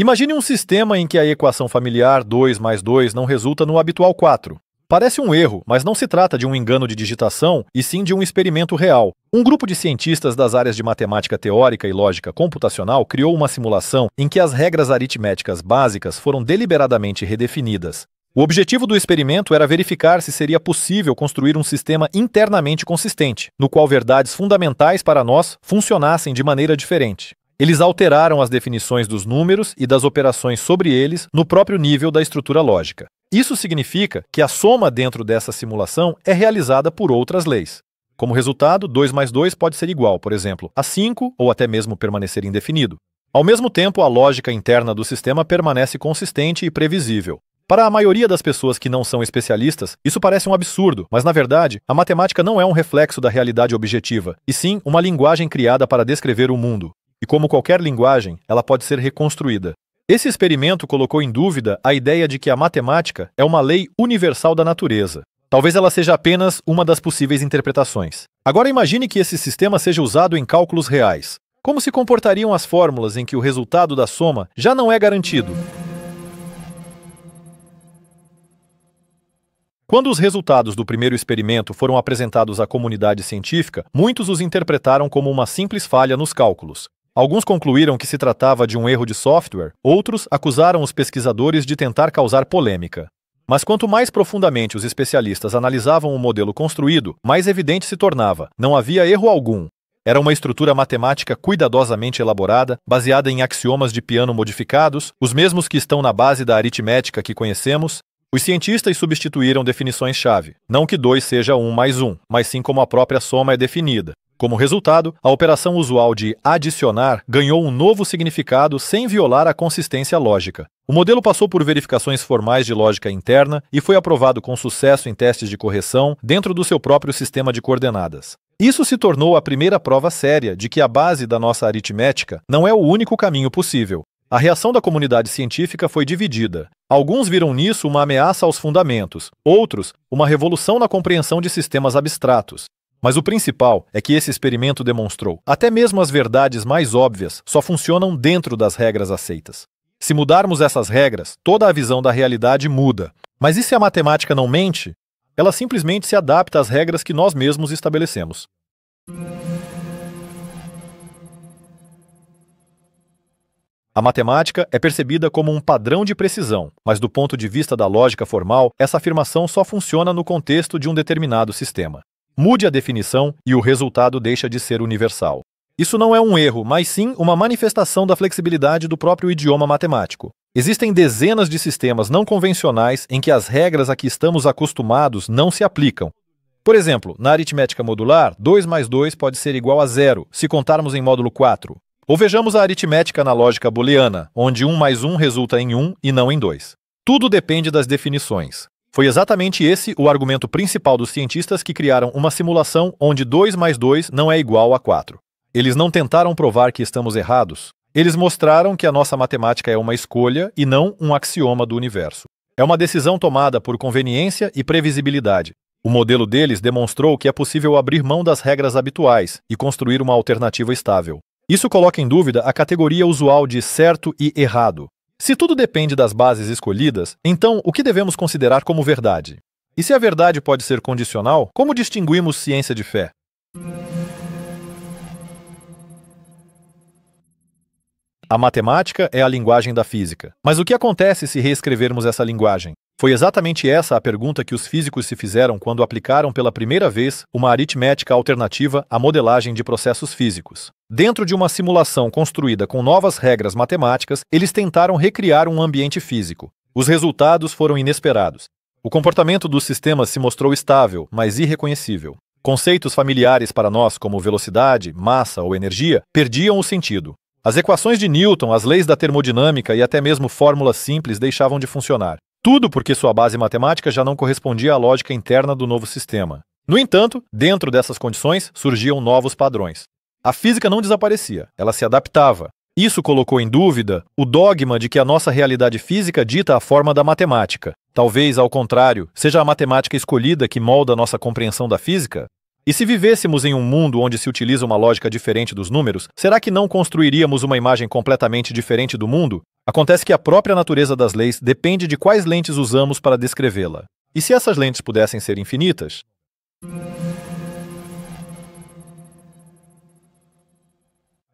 Imagine um sistema em que a equação familiar 2 mais 2 não resulta no habitual 4. Parece um erro, mas não se trata de um engano de digitação, e sim de um experimento real. Um grupo de cientistas das áreas de matemática teórica e lógica computacional criou uma simulação em que as regras aritméticas básicas foram deliberadamente redefinidas. O objetivo do experimento era verificar se seria possível construir um sistema internamente consistente, no qual verdades fundamentais para nós funcionassem de maneira diferente. Eles alteraram as definições dos números e das operações sobre eles no próprio nível da estrutura lógica. Isso significa que a soma dentro dessa simulação é realizada por outras leis. Como resultado, 2 mais 2 pode ser igual, por exemplo, a 5 ou até mesmo permanecer indefinido. Ao mesmo tempo, a lógica interna do sistema permanece consistente e previsível. Para a maioria das pessoas que não são especialistas, isso parece um absurdo, mas na verdade, a matemática não é um reflexo da realidade objetiva, e sim uma linguagem criada para descrever o mundo e, como qualquer linguagem, ela pode ser reconstruída. Esse experimento colocou em dúvida a ideia de que a matemática é uma lei universal da natureza. Talvez ela seja apenas uma das possíveis interpretações. Agora imagine que esse sistema seja usado em cálculos reais. Como se comportariam as fórmulas em que o resultado da soma já não é garantido? Quando os resultados do primeiro experimento foram apresentados à comunidade científica, muitos os interpretaram como uma simples falha nos cálculos. Alguns concluíram que se tratava de um erro de software, outros acusaram os pesquisadores de tentar causar polêmica. Mas quanto mais profundamente os especialistas analisavam o modelo construído, mais evidente se tornava. Não havia erro algum. Era uma estrutura matemática cuidadosamente elaborada, baseada em axiomas de piano modificados, os mesmos que estão na base da aritmética que conhecemos. Os cientistas substituíram definições-chave. Não que 2 seja 1 um mais 1, um, mas sim como a própria soma é definida. Como resultado, a operação usual de adicionar ganhou um novo significado sem violar a consistência lógica. O modelo passou por verificações formais de lógica interna e foi aprovado com sucesso em testes de correção dentro do seu próprio sistema de coordenadas. Isso se tornou a primeira prova séria de que a base da nossa aritmética não é o único caminho possível. A reação da comunidade científica foi dividida. Alguns viram nisso uma ameaça aos fundamentos, outros, uma revolução na compreensão de sistemas abstratos. Mas o principal é que esse experimento demonstrou: até mesmo as verdades mais óbvias só funcionam dentro das regras aceitas. Se mudarmos essas regras, toda a visão da realidade muda. Mas e se a matemática não mente? Ela simplesmente se adapta às regras que nós mesmos estabelecemos. A matemática é percebida como um padrão de precisão, mas do ponto de vista da lógica formal, essa afirmação só funciona no contexto de um determinado sistema. Mude a definição e o resultado deixa de ser universal. Isso não é um erro, mas sim uma manifestação da flexibilidade do próprio idioma matemático. Existem dezenas de sistemas não convencionais em que as regras a que estamos acostumados não se aplicam. Por exemplo, na aritmética modular, 2 mais 2 pode ser igual a zero se contarmos em módulo 4. Ou vejamos a aritmética analógica booleana, onde 1 mais 1 resulta em 1 e não em 2. Tudo depende das definições. Foi exatamente esse o argumento principal dos cientistas que criaram uma simulação onde 2 mais 2 não é igual a 4. Eles não tentaram provar que estamos errados, eles mostraram que a nossa matemática é uma escolha e não um axioma do universo. É uma decisão tomada por conveniência e previsibilidade. O modelo deles demonstrou que é possível abrir mão das regras habituais e construir uma alternativa estável. Isso coloca em dúvida a categoria usual de certo e errado, se tudo depende das bases escolhidas, então o que devemos considerar como verdade? E se a verdade pode ser condicional, como distinguimos ciência de fé? A matemática é a linguagem da física. Mas o que acontece se reescrevermos essa linguagem? Foi exatamente essa a pergunta que os físicos se fizeram quando aplicaram pela primeira vez uma aritmética alternativa à modelagem de processos físicos. Dentro de uma simulação construída com novas regras matemáticas, eles tentaram recriar um ambiente físico. Os resultados foram inesperados. O comportamento dos sistemas se mostrou estável, mas irreconhecível. Conceitos familiares para nós, como velocidade, massa ou energia, perdiam o sentido. As equações de Newton, as leis da termodinâmica e até mesmo fórmulas simples deixavam de funcionar. Tudo porque sua base matemática já não correspondia à lógica interna do novo sistema. No entanto, dentro dessas condições surgiam novos padrões. A física não desaparecia, ela se adaptava. Isso colocou em dúvida o dogma de que a nossa realidade física dita a forma da matemática. Talvez, ao contrário, seja a matemática escolhida que molda nossa compreensão da física? E se vivêssemos em um mundo onde se utiliza uma lógica diferente dos números, será que não construiríamos uma imagem completamente diferente do mundo? Acontece que a própria natureza das leis depende de quais lentes usamos para descrevê-la. E se essas lentes pudessem ser infinitas?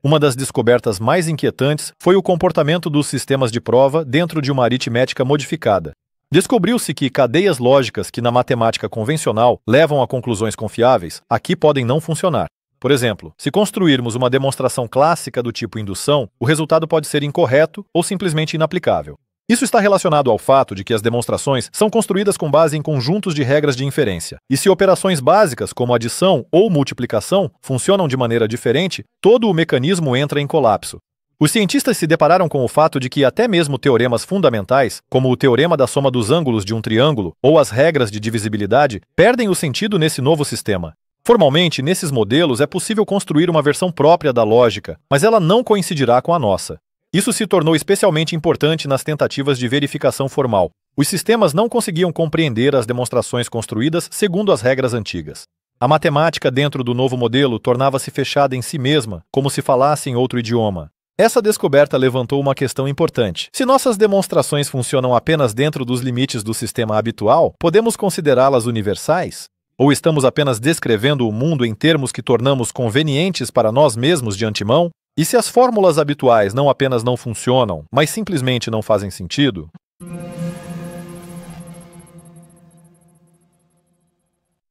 Uma das descobertas mais inquietantes foi o comportamento dos sistemas de prova dentro de uma aritmética modificada. Descobriu-se que cadeias lógicas que na matemática convencional levam a conclusões confiáveis aqui podem não funcionar. Por exemplo, se construirmos uma demonstração clássica do tipo indução, o resultado pode ser incorreto ou simplesmente inaplicável. Isso está relacionado ao fato de que as demonstrações são construídas com base em conjuntos de regras de inferência. E se operações básicas, como adição ou multiplicação, funcionam de maneira diferente, todo o mecanismo entra em colapso. Os cientistas se depararam com o fato de que até mesmo teoremas fundamentais, como o teorema da soma dos ângulos de um triângulo ou as regras de divisibilidade, perdem o sentido nesse novo sistema. Formalmente, nesses modelos é possível construir uma versão própria da lógica, mas ela não coincidirá com a nossa. Isso se tornou especialmente importante nas tentativas de verificação formal. Os sistemas não conseguiam compreender as demonstrações construídas segundo as regras antigas. A matemática dentro do novo modelo tornava-se fechada em si mesma, como se falasse em outro idioma. Essa descoberta levantou uma questão importante. Se nossas demonstrações funcionam apenas dentro dos limites do sistema habitual, podemos considerá-las universais? Ou estamos apenas descrevendo o mundo em termos que tornamos convenientes para nós mesmos de antemão? E se as fórmulas habituais não apenas não funcionam, mas simplesmente não fazem sentido?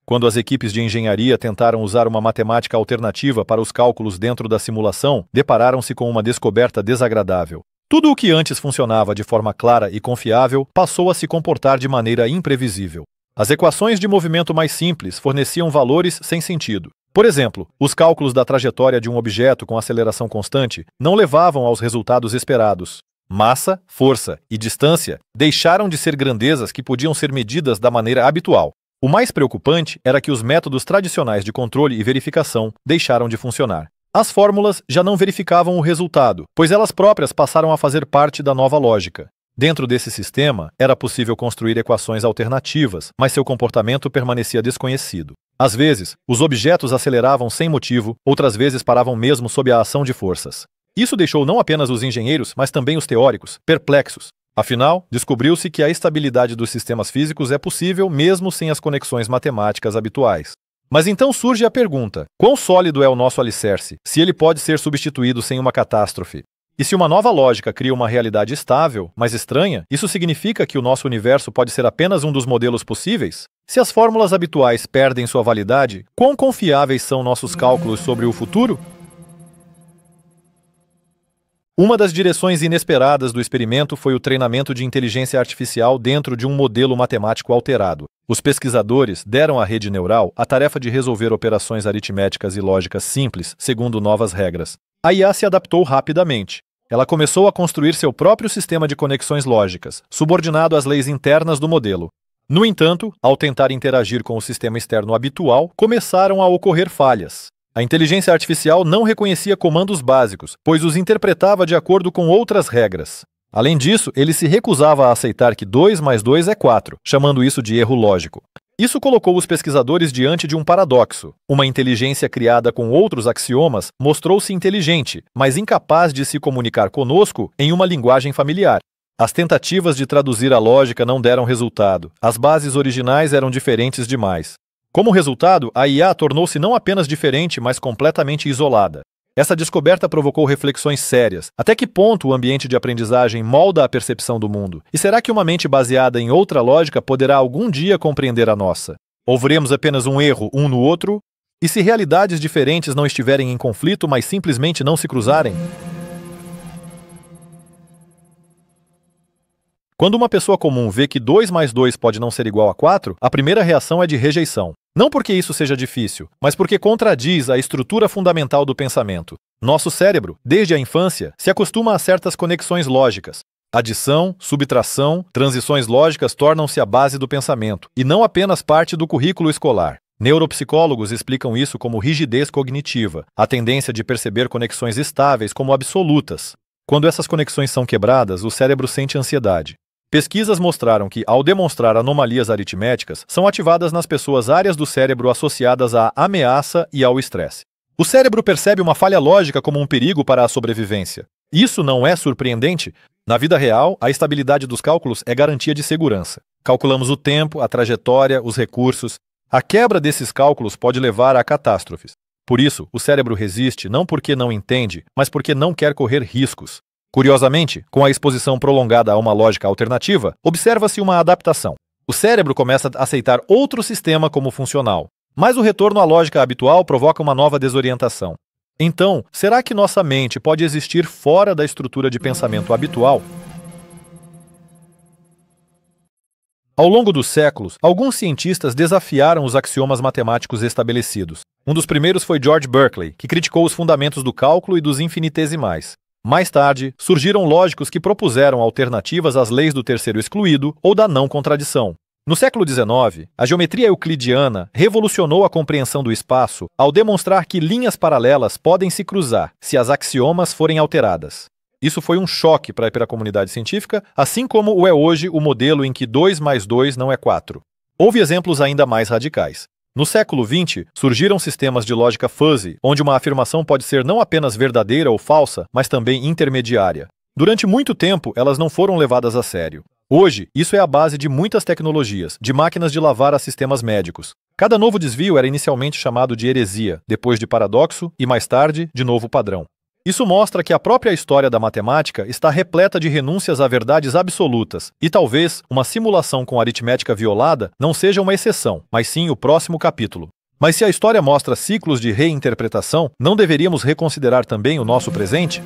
Quando as equipes de engenharia tentaram usar uma matemática alternativa para os cálculos dentro da simulação, depararam-se com uma descoberta desagradável. Tudo o que antes funcionava de forma clara e confiável passou a se comportar de maneira imprevisível. As equações de movimento mais simples forneciam valores sem sentido. Por exemplo, os cálculos da trajetória de um objeto com aceleração constante não levavam aos resultados esperados. Massa, força e distância deixaram de ser grandezas que podiam ser medidas da maneira habitual. O mais preocupante era que os métodos tradicionais de controle e verificação deixaram de funcionar. As fórmulas já não verificavam o resultado, pois elas próprias passaram a fazer parte da nova lógica. Dentro desse sistema, era possível construir equações alternativas, mas seu comportamento permanecia desconhecido. Às vezes, os objetos aceleravam sem motivo, outras vezes paravam mesmo sob a ação de forças. Isso deixou não apenas os engenheiros, mas também os teóricos, perplexos. Afinal, descobriu-se que a estabilidade dos sistemas físicos é possível mesmo sem as conexões matemáticas habituais. Mas então surge a pergunta: quão sólido é o nosso alicerce, se ele pode ser substituído sem uma catástrofe? E se uma nova lógica cria uma realidade estável, mas estranha, isso significa que o nosso universo pode ser apenas um dos modelos possíveis? Se as fórmulas habituais perdem sua validade, quão confiáveis são nossos cálculos sobre o futuro? Uma das direções inesperadas do experimento foi o treinamento de inteligência artificial dentro de um modelo matemático alterado. Os pesquisadores deram à rede neural a tarefa de resolver operações aritméticas e lógicas simples segundo novas regras a IA se adaptou rapidamente. Ela começou a construir seu próprio sistema de conexões lógicas, subordinado às leis internas do modelo. No entanto, ao tentar interagir com o sistema externo habitual, começaram a ocorrer falhas. A inteligência artificial não reconhecia comandos básicos, pois os interpretava de acordo com outras regras. Além disso, ele se recusava a aceitar que 2 mais 2 é 4, chamando isso de erro lógico. Isso colocou os pesquisadores diante de um paradoxo. Uma inteligência criada com outros axiomas mostrou-se inteligente, mas incapaz de se comunicar conosco em uma linguagem familiar. As tentativas de traduzir a lógica não deram resultado. As bases originais eram diferentes demais. Como resultado, a IA tornou-se não apenas diferente, mas completamente isolada. Essa descoberta provocou reflexões sérias. Até que ponto o ambiente de aprendizagem molda a percepção do mundo? E será que uma mente baseada em outra lógica poderá algum dia compreender a nossa? Ouviremos apenas um erro um no outro? E se realidades diferentes não estiverem em conflito, mas simplesmente não se cruzarem? Quando uma pessoa comum vê que 2 mais 2 pode não ser igual a 4, a primeira reação é de rejeição. Não porque isso seja difícil, mas porque contradiz a estrutura fundamental do pensamento. Nosso cérebro, desde a infância, se acostuma a certas conexões lógicas. Adição, subtração, transições lógicas tornam-se a base do pensamento, e não apenas parte do currículo escolar. Neuropsicólogos explicam isso como rigidez cognitiva, a tendência de perceber conexões estáveis como absolutas. Quando essas conexões são quebradas, o cérebro sente ansiedade. Pesquisas mostraram que, ao demonstrar anomalias aritméticas, são ativadas nas pessoas áreas do cérebro associadas à ameaça e ao estresse. O cérebro percebe uma falha lógica como um perigo para a sobrevivência. Isso não é surpreendente. Na vida real, a estabilidade dos cálculos é garantia de segurança. Calculamos o tempo, a trajetória, os recursos. A quebra desses cálculos pode levar a catástrofes. Por isso, o cérebro resiste não porque não entende, mas porque não quer correr riscos. Curiosamente, com a exposição prolongada a uma lógica alternativa, observa-se uma adaptação. O cérebro começa a aceitar outro sistema como funcional, mas o retorno à lógica habitual provoca uma nova desorientação. Então, será que nossa mente pode existir fora da estrutura de pensamento habitual? Ao longo dos séculos, alguns cientistas desafiaram os axiomas matemáticos estabelecidos. Um dos primeiros foi George Berkeley, que criticou os fundamentos do cálculo e dos infinitesimais. Mais tarde, surgiram lógicos que propuseram alternativas às leis do terceiro excluído ou da não contradição. No século XIX, a geometria euclidiana revolucionou a compreensão do espaço ao demonstrar que linhas paralelas podem se cruzar se as axiomas forem alteradas. Isso foi um choque para a comunidade científica, assim como o é hoje o modelo em que 2 mais 2 não é 4. Houve exemplos ainda mais radicais. No século XX, surgiram sistemas de lógica fuzzy, onde uma afirmação pode ser não apenas verdadeira ou falsa, mas também intermediária. Durante muito tempo, elas não foram levadas a sério. Hoje, isso é a base de muitas tecnologias, de máquinas de lavar a sistemas médicos. Cada novo desvio era inicialmente chamado de heresia, depois de paradoxo e mais tarde, de novo padrão. Isso mostra que a própria história da matemática está repleta de renúncias a verdades absolutas, e talvez uma simulação com aritmética violada não seja uma exceção, mas sim o próximo capítulo. Mas se a história mostra ciclos de reinterpretação, não deveríamos reconsiderar também o nosso presente?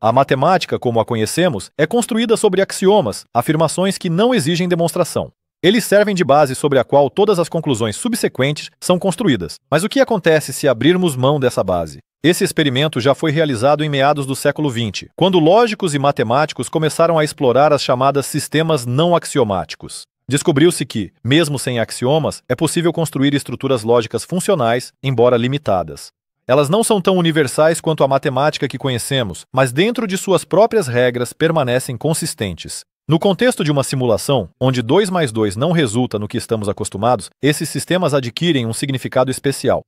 A matemática, como a conhecemos, é construída sobre axiomas, afirmações que não exigem demonstração. Eles servem de base sobre a qual todas as conclusões subsequentes são construídas. Mas o que acontece se abrirmos mão dessa base? Esse experimento já foi realizado em meados do século XX, quando lógicos e matemáticos começaram a explorar as chamadas sistemas não axiomáticos. Descobriu-se que, mesmo sem axiomas, é possível construir estruturas lógicas funcionais, embora limitadas. Elas não são tão universais quanto a matemática que conhecemos, mas dentro de suas próprias regras permanecem consistentes. No contexto de uma simulação, onde 2 mais 2 não resulta no que estamos acostumados, esses sistemas adquirem um significado especial.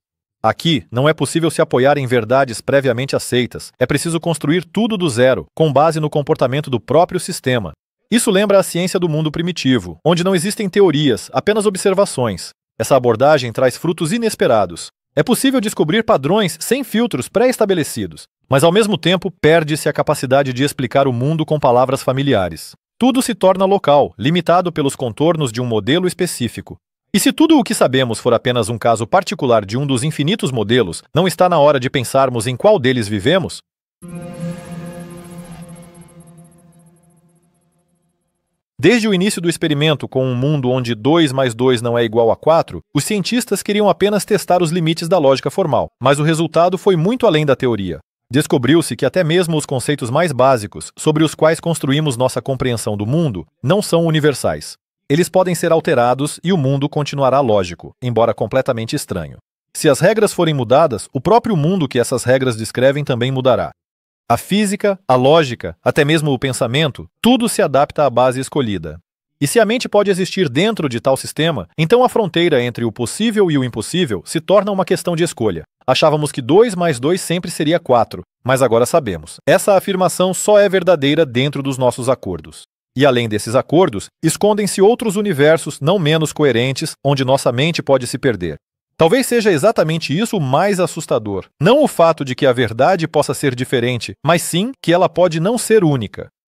Aqui, não é possível se apoiar em verdades previamente aceitas, é preciso construir tudo do zero, com base no comportamento do próprio sistema. Isso lembra a ciência do mundo primitivo, onde não existem teorias, apenas observações. Essa abordagem traz frutos inesperados. É possível descobrir padrões sem filtros pré-estabelecidos, mas ao mesmo tempo perde-se a capacidade de explicar o mundo com palavras familiares tudo se torna local, limitado pelos contornos de um modelo específico. E se tudo o que sabemos for apenas um caso particular de um dos infinitos modelos, não está na hora de pensarmos em qual deles vivemos? Desde o início do experimento com um mundo onde 2 mais 2 não é igual a 4, os cientistas queriam apenas testar os limites da lógica formal, mas o resultado foi muito além da teoria descobriu-se que até mesmo os conceitos mais básicos sobre os quais construímos nossa compreensão do mundo não são universais. Eles podem ser alterados e o mundo continuará lógico, embora completamente estranho. Se as regras forem mudadas, o próprio mundo que essas regras descrevem também mudará. A física, a lógica, até mesmo o pensamento, tudo se adapta à base escolhida, e se a mente pode existir dentro de tal sistema, então a fronteira entre o possível e o impossível se torna uma questão de escolha. Achávamos que 2 mais 2 sempre seria 4, mas agora sabemos. Essa afirmação só é verdadeira dentro dos nossos acordos. E além desses acordos, escondem-se outros universos não menos coerentes onde nossa mente pode se perder. Talvez seja exatamente isso o mais assustador. Não o fato de que a verdade possa ser diferente, mas sim que ela pode não ser única.